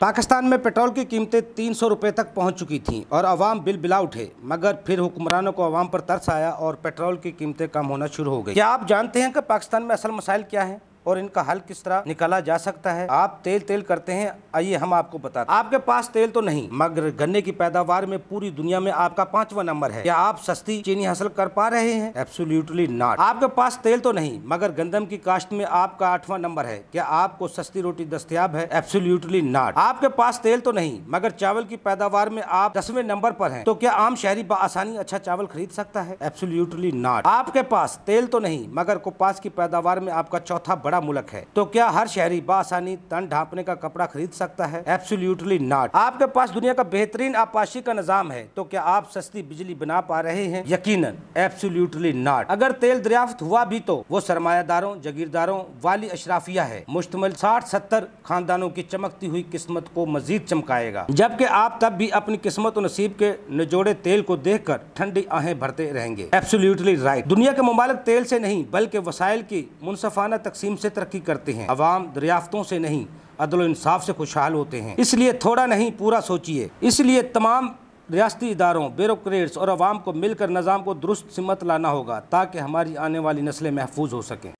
पाकिस्तान में पेट्रोल की कीमतें तीन सौ रुपये तक पहुंच चुकी थीं और अवाम बिल बिला उठे मगर फिर हुक्मरानों को अवाम पर तरस आया और पेट्रोल की कीमतें कम होना शुरू हो गई क्या आप जानते हैं कि पाकिस्तान में असल मसाइल क्या है और इनका हल किस तरह निकाला जा सकता है आप तेल तेल करते हैं आइए हम आपको बताते आपके पास तेल तो नहीं मगर गन्ने की पैदावार में पूरी दुनिया में आपका पांचवा नंबर है क्या आप सस्ती चीनी हासिल कर पा रहे हैं एब्सोल्युटली नॉट आपके पास तेल तो नहीं मगर गंदम की काश्त में आपका आठवां नंबर है क्या आपको सस्ती रोटी दस्तियाब है एब्सोल्युटली नॉट आपके पास तेल तो नहीं मगर चावल की पैदावार में आप दसवें नंबर पर हैं तो क्या आम शहरी आसानी अच्छा चावल खरीद सकता है एब्सोल्युटली नॉट आपके पास तेल तो नहीं मगर कुपास की पैदावार में आपका चौथा बड़ा बड़ा मुल्क है तो क्या हर शहरी बासानी तन ढांपने का कपड़ा खरीद सकता है एब्सोल्यूटली नॉट आपके पास दुनिया का बेहतरीन आपाशी का निज़ाम है तो क्या आप सस्ती बिजली बना पा रहे हैं यकीन एब्सोल्यूटली नॉट अगर तेल दरियाफ्त हुआ भी तो वो सरमायादारों जगीरदारों वाली अशराफिया है मुश्तमल साठ सत्तर खानदानों की चमकती हुई किस्मत को मजीद चमकाएगा जबकि आप तब भी अपनी किस्मत और नसीब के निजोड़े तेल को देख कर ठंडी आहें भरते रहेंगे एब्सोल्यूटली राइट दुनिया के ममालक तेल से नहीं बल्कि वसाइल की मुनसफाना तकसीम से से तरक्की करते हैं अवाम दरियाफ्तों से नहीं अदल इंसाफ से खुशहाल होते हैं इसलिए थोड़ा नहीं पूरा सोचिए इसलिए तमाम रियाती इदारों ब्यूरोट्स और आवाम को मिलकर निज़ाम को दुरुस्त सिमत लाना होगा ताकि हमारी आने वाली नस्लें महफूज हो सकें